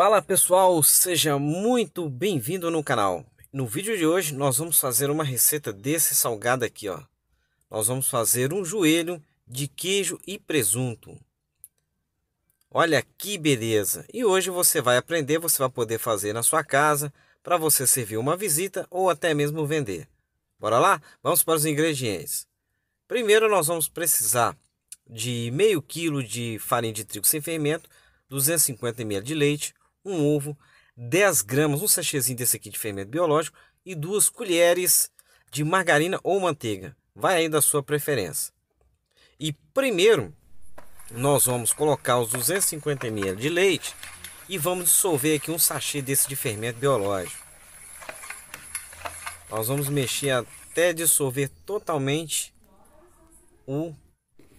Fala pessoal, seja muito bem-vindo no canal. No vídeo de hoje nós vamos fazer uma receita desse salgado aqui, ó. Nós vamos fazer um joelho de queijo e presunto. Olha que beleza! E hoje você vai aprender, você vai poder fazer na sua casa para você servir uma visita ou até mesmo vender. Bora lá? Vamos para os ingredientes. Primeiro nós vamos precisar de meio quilo de farinha de trigo sem fermento, 250 ml de leite, um ovo, 10 gramas, um sachêzinho desse aqui de fermento biológico e duas colheres de margarina ou manteiga. Vai aí da sua preferência. E primeiro, nós vamos colocar os 250 ml de leite e vamos dissolver aqui um sachê desse de fermento biológico. Nós vamos mexer até dissolver totalmente o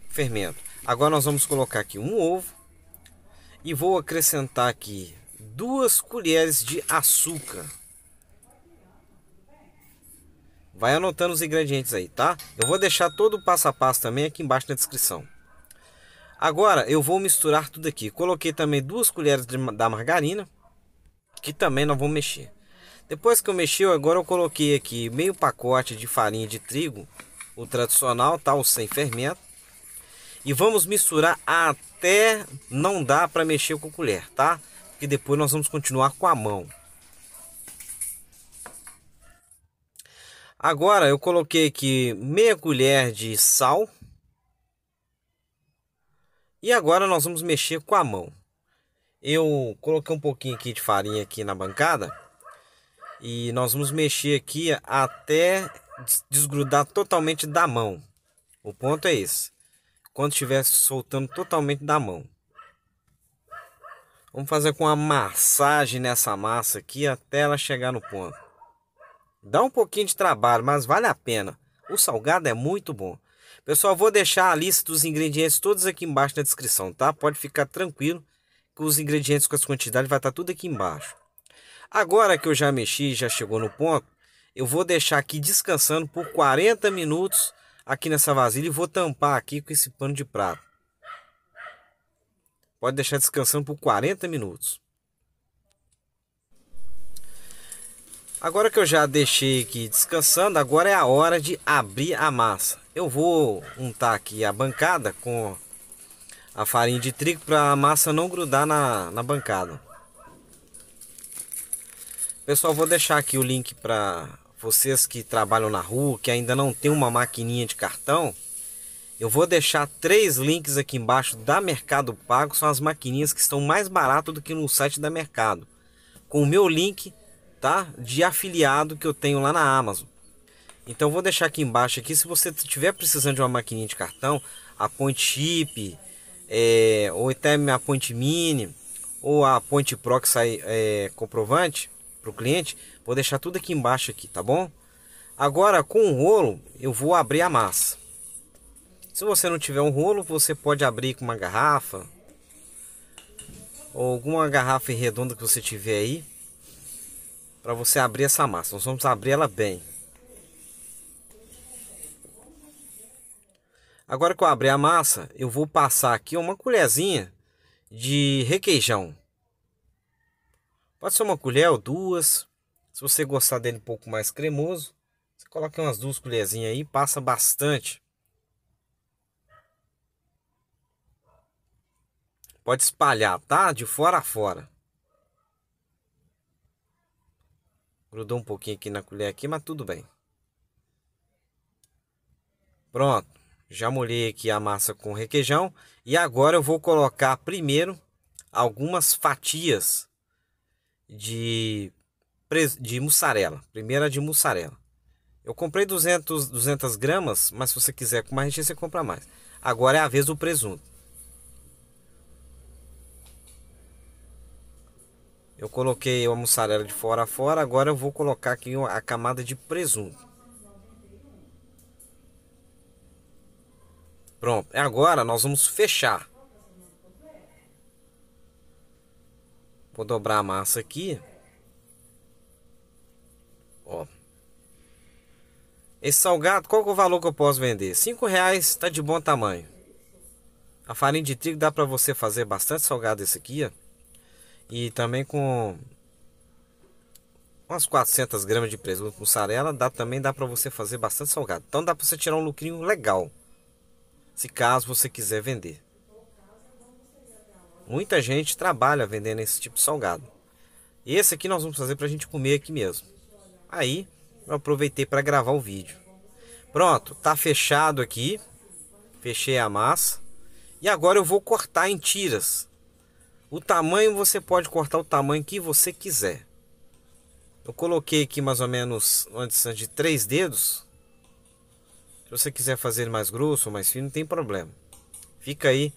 fermento. Agora nós vamos colocar aqui um ovo e vou acrescentar aqui duas colheres de açúcar. Vai anotando os ingredientes aí, tá? Eu vou deixar todo o passo a passo também aqui embaixo na descrição. Agora eu vou misturar tudo aqui. Coloquei também duas colheres de, da margarina, que também não vou mexer. Depois que eu mexi, agora eu coloquei aqui meio pacote de farinha de trigo, o tradicional, tá? O sem fermento. E vamos misturar até não dar para mexer com colher, tá? porque depois nós vamos continuar com a mão. Agora eu coloquei aqui meia colher de sal. E agora nós vamos mexer com a mão. Eu coloquei um pouquinho aqui de farinha aqui na bancada. E nós vamos mexer aqui até desgrudar totalmente da mão. O ponto é esse. Quando estiver soltando totalmente da mão. Vamos fazer com uma massagem nessa massa aqui até ela chegar no ponto. Dá um pouquinho de trabalho, mas vale a pena. O salgado é muito bom. Pessoal, vou deixar a lista dos ingredientes todos aqui embaixo na descrição, tá? Pode ficar tranquilo que os ingredientes com as quantidades vai estar tá tudo aqui embaixo. Agora que eu já mexi, e já chegou no ponto, eu vou deixar aqui descansando por 40 minutos aqui nessa vasilha e vou tampar aqui com esse pano de prato. Pode deixar descansando por 40 minutos. Agora que eu já deixei aqui descansando, agora é a hora de abrir a massa. Eu vou untar aqui a bancada com a farinha de trigo para a massa não grudar na, na bancada. Pessoal, vou deixar aqui o link para vocês que trabalham na rua, que ainda não tem uma maquininha de cartão. Eu vou deixar três links aqui embaixo da Mercado Pago, são as maquininhas que estão mais barato do que no site da Mercado. Com o meu link, tá? De afiliado que eu tenho lá na Amazon. Então vou deixar aqui embaixo aqui, se você tiver precisando de uma maquininha de cartão, a Point Chip, é, ou até a Point Mini, ou a Point Pro que sai é, comprovante para o cliente, vou deixar tudo aqui embaixo aqui, tá bom? Agora com o rolo eu vou abrir a massa. Se você não tiver um rolo, você pode abrir com uma garrafa ou alguma garrafa redonda que você tiver aí para você abrir essa massa. Nós vamos abrir ela bem. Agora que eu abrir a massa, eu vou passar aqui uma colherzinha de requeijão. Pode ser uma colher ou duas. Se você gostar dele um pouco mais cremoso, você coloca umas duas colherzinhas aí, passa bastante. Pode espalhar, tá? De fora a fora. Grudou um pouquinho aqui na colher aqui, mas tudo bem. Pronto. Já molhei aqui a massa com requeijão. E agora eu vou colocar primeiro algumas fatias de, de mussarela. Primeira de mussarela. Eu comprei 200, 200 gramas, mas se você quiser com mais recheio, você compra mais. Agora é a vez do presunto. Eu coloquei a mussarela de fora a fora, agora eu vou colocar aqui a camada de presunto. Pronto, é agora nós vamos fechar. Vou dobrar a massa aqui. Ó. Esse salgado, qual é o valor que eu posso vender? Cinco reais, tá de bom tamanho. A farinha de trigo dá para você fazer bastante salgado esse aqui, ó. E também com umas 400 gramas de presunto mussarela, dá, também dá para você fazer bastante salgado. Então dá para você tirar um lucrinho legal, se caso você quiser vender. Muita gente trabalha vendendo esse tipo de salgado. Esse aqui nós vamos fazer para a gente comer aqui mesmo. Aí eu aproveitei para gravar o vídeo. Pronto, tá fechado aqui. Fechei a massa. E agora eu vou cortar em tiras. O tamanho você pode cortar o tamanho que você quiser. Eu coloquei aqui mais ou menos antes de três dedos. Se você quiser fazer mais grosso ou mais fino, não tem problema. Fica aí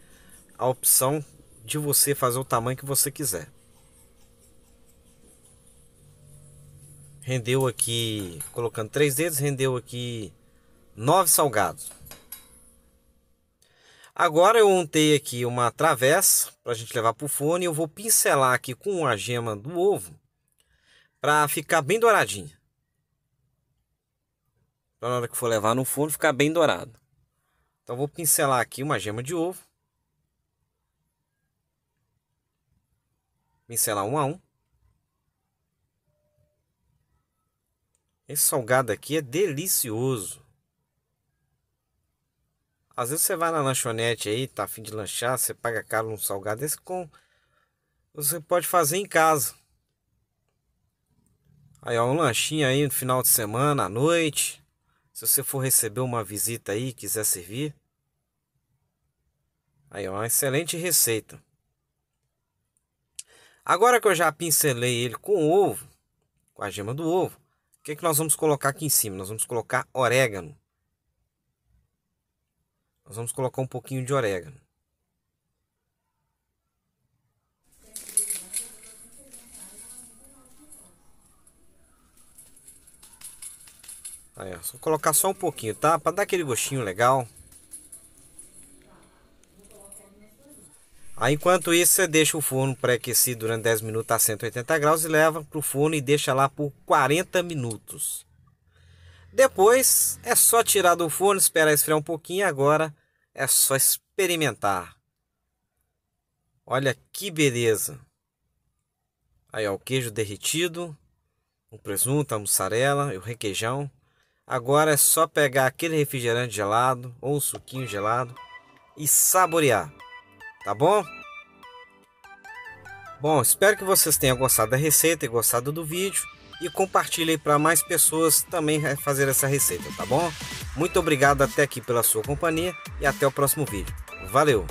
a opção de você fazer o tamanho que você quiser. Rendeu aqui, colocando três dedos, rendeu aqui nove salgados. Agora eu montei aqui uma travessa para a gente levar para o fone. Eu vou pincelar aqui com a gema do ovo para ficar bem douradinha. Para na hora que for levar no forno ficar bem dourado. Então vou pincelar aqui uma gema de ovo. Pincelar um a um. Esse salgado aqui é delicioso. Às vezes você vai na lanchonete aí, tá afim de lanchar, você paga caro num salgado desse com. Você pode fazer em casa. Aí, ó, um lanchinho aí no final de semana, à noite. Se você for receber uma visita aí, quiser servir. Aí, ó, uma excelente receita. Agora que eu já pincelei ele com o ovo, com a gema do ovo, o que, é que nós vamos colocar aqui em cima? Nós vamos colocar orégano. Nós vamos colocar um pouquinho de orégano. Aí, ó, só colocar só um pouquinho, tá? Para dar aquele gostinho legal. Aí, enquanto isso, você deixa o forno pré-aquecido durante 10 minutos a 180 graus e leva para o forno e deixa lá por 40 minutos. Depois é só tirar do forno, esperar esfriar um pouquinho. Agora é só experimentar. Olha que beleza! Aí ó, o queijo derretido, o presunto, a mussarela e o requeijão. Agora é só pegar aquele refrigerante gelado ou um suquinho gelado e saborear, tá bom? Bom, espero que vocês tenham gostado da receita e gostado do vídeo e compartilhe para mais pessoas também é, fazer essa receita, tá bom? Muito obrigado até aqui pela sua companhia e até o próximo vídeo. Valeu!